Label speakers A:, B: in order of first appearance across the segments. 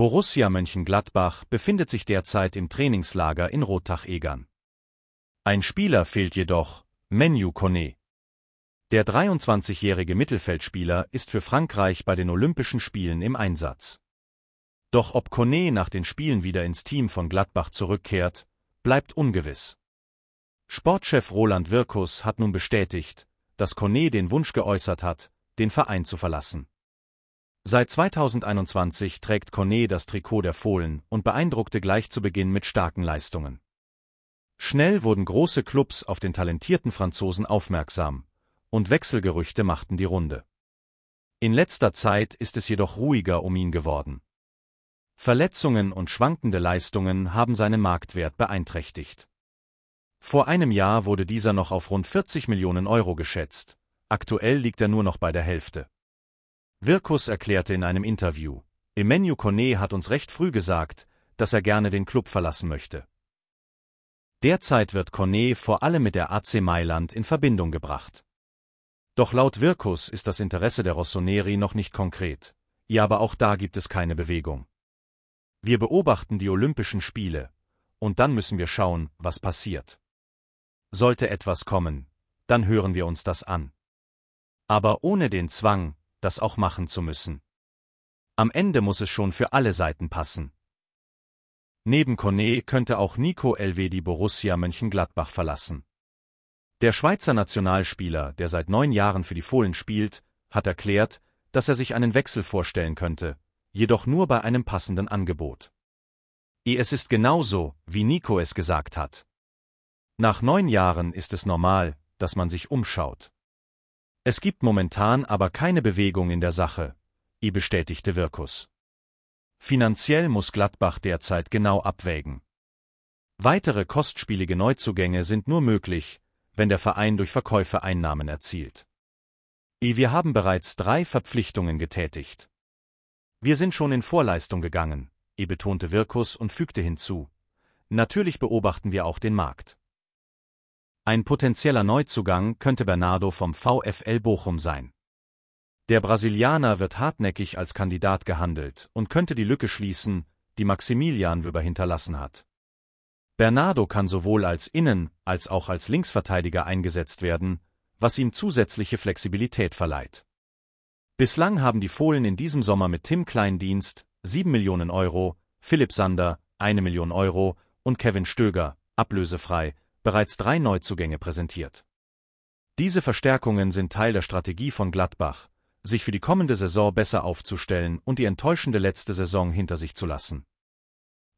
A: Borussia Mönchengladbach befindet sich derzeit im Trainingslager in Rottach-Egern. Ein Spieler fehlt jedoch, Menu Kone. Der 23-jährige Mittelfeldspieler ist für Frankreich bei den Olympischen Spielen im Einsatz. Doch ob Kone nach den Spielen wieder ins Team von Gladbach zurückkehrt, bleibt ungewiss. Sportchef Roland Wirkus hat nun bestätigt, dass Kone den Wunsch geäußert hat, den Verein zu verlassen. Seit 2021 trägt Cornet das Trikot der Fohlen und beeindruckte gleich zu Beginn mit starken Leistungen. Schnell wurden große Clubs auf den talentierten Franzosen aufmerksam, und Wechselgerüchte machten die Runde. In letzter Zeit ist es jedoch ruhiger um ihn geworden. Verletzungen und schwankende Leistungen haben seinen Marktwert beeinträchtigt. Vor einem Jahr wurde dieser noch auf rund 40 Millionen Euro geschätzt, aktuell liegt er nur noch bei der Hälfte. Wirkus erklärte in einem Interview, Emenu Kone hat uns recht früh gesagt, dass er gerne den Club verlassen möchte. Derzeit wird Kone vor allem mit der AC Mailand in Verbindung gebracht. Doch laut Wirkus ist das Interesse der Rossoneri noch nicht konkret. Ja, aber auch da gibt es keine Bewegung. Wir beobachten die Olympischen Spiele, und dann müssen wir schauen, was passiert. Sollte etwas kommen, dann hören wir uns das an. Aber ohne den Zwang, das auch machen zu müssen. Am Ende muss es schon für alle Seiten passen. Neben Kone könnte auch Nico Elvedi Borussia Mönchengladbach verlassen. Der Schweizer Nationalspieler, der seit neun Jahren für die Fohlen spielt, hat erklärt, dass er sich einen Wechsel vorstellen könnte, jedoch nur bei einem passenden Angebot. Es ist genauso, wie Nico es gesagt hat. Nach neun Jahren ist es normal, dass man sich umschaut. Es gibt momentan aber keine Bewegung in der Sache, i bestätigte Wirkus. Finanziell muss Gladbach derzeit genau abwägen. Weitere kostspielige Neuzugänge sind nur möglich, wenn der Verein durch Verkäufe Einnahmen erzielt. I wir haben bereits drei Verpflichtungen getätigt. Wir sind schon in Vorleistung gegangen, i betonte Wirkus und fügte hinzu. Natürlich beobachten wir auch den Markt. Ein potenzieller Neuzugang könnte Bernardo vom VfL Bochum sein. Der Brasilianer wird hartnäckig als Kandidat gehandelt und könnte die Lücke schließen, die Maximilian Wöber hinterlassen hat. Bernardo kann sowohl als Innen- als auch als Linksverteidiger eingesetzt werden, was ihm zusätzliche Flexibilität verleiht. Bislang haben die Fohlen in diesem Sommer mit Tim Kleindienst 7 Millionen Euro, Philipp Sander 1 Million Euro und Kevin Stöger ablösefrei bereits drei Neuzugänge präsentiert. Diese Verstärkungen sind Teil der Strategie von Gladbach, sich für die kommende Saison besser aufzustellen und die enttäuschende letzte Saison hinter sich zu lassen.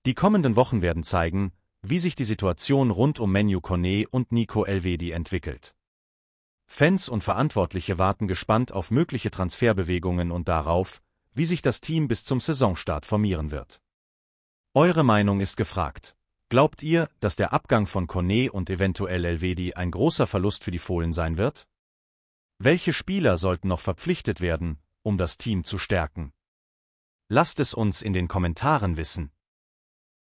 A: Die kommenden Wochen werden zeigen, wie sich die Situation rund um Menu Cornet und Nico Elvedi entwickelt. Fans und Verantwortliche warten gespannt auf mögliche Transferbewegungen und darauf, wie sich das Team bis zum Saisonstart formieren wird. Eure Meinung ist gefragt. Glaubt ihr, dass der Abgang von Kone und eventuell Elvedi ein großer Verlust für die Fohlen sein wird? Welche Spieler sollten noch verpflichtet werden, um das Team zu stärken? Lasst es uns in den Kommentaren wissen.